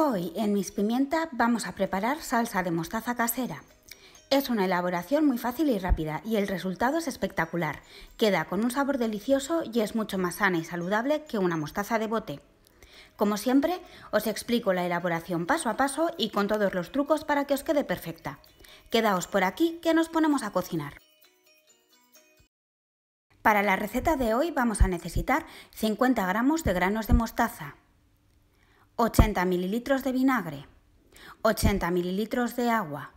Hoy en Mis Pimienta vamos a preparar salsa de mostaza casera. Es una elaboración muy fácil y rápida y el resultado es espectacular. Queda con un sabor delicioso y es mucho más sana y saludable que una mostaza de bote. Como siempre, os explico la elaboración paso a paso y con todos los trucos para que os quede perfecta. Quedaos por aquí que nos ponemos a cocinar. Para la receta de hoy vamos a necesitar 50 gramos de granos de mostaza, 80 ml de vinagre, 80 ml de agua,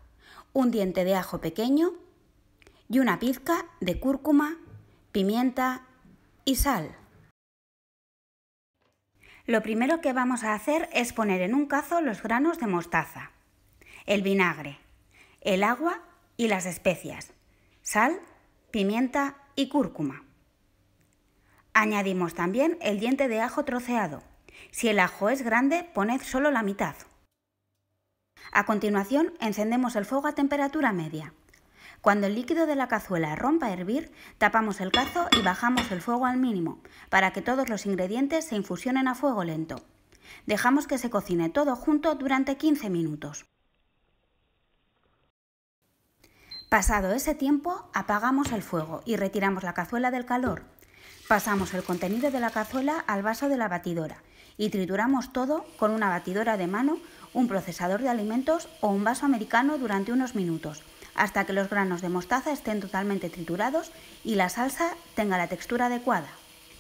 un diente de ajo pequeño y una pizca de cúrcuma, pimienta y sal. Lo primero que vamos a hacer es poner en un cazo los granos de mostaza, el vinagre, el agua y las especias, sal, pimienta y cúrcuma. Añadimos también el diente de ajo troceado, si el ajo es grande, poned solo la mitad. A continuación, encendemos el fuego a temperatura media. Cuando el líquido de la cazuela rompa a hervir, tapamos el cazo y bajamos el fuego al mínimo, para que todos los ingredientes se infusionen a fuego lento. Dejamos que se cocine todo junto durante 15 minutos. Pasado ese tiempo, apagamos el fuego y retiramos la cazuela del calor. Pasamos el contenido de la cazuela al vaso de la batidora y trituramos todo con una batidora de mano, un procesador de alimentos o un vaso americano durante unos minutos, hasta que los granos de mostaza estén totalmente triturados y la salsa tenga la textura adecuada.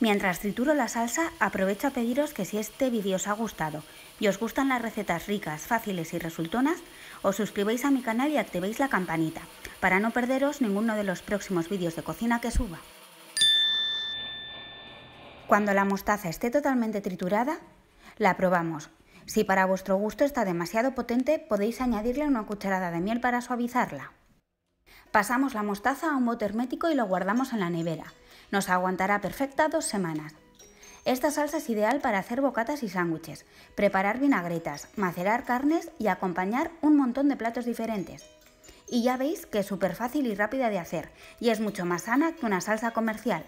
Mientras trituro la salsa, aprovecho a pediros que si este vídeo os ha gustado y os gustan las recetas ricas, fáciles y resultonas, os suscribáis a mi canal y activéis la campanita para no perderos ninguno de los próximos vídeos de cocina que suba. Cuando la mostaza esté totalmente triturada, la probamos. Si para vuestro gusto está demasiado potente, podéis añadirle una cucharada de miel para suavizarla. Pasamos la mostaza a un bote hermético y lo guardamos en la nevera. Nos aguantará perfecta dos semanas. Esta salsa es ideal para hacer bocatas y sándwiches, preparar vinagretas, macerar carnes y acompañar un montón de platos diferentes. Y ya veis que es súper fácil y rápida de hacer, y es mucho más sana que una salsa comercial.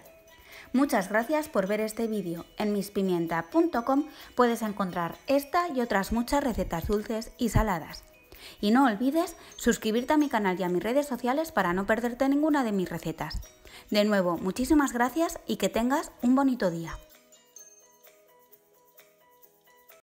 Muchas gracias por ver este vídeo. En mispimienta.com puedes encontrar esta y otras muchas recetas dulces y saladas. Y no olvides suscribirte a mi canal y a mis redes sociales para no perderte ninguna de mis recetas. De nuevo, muchísimas gracias y que tengas un bonito día.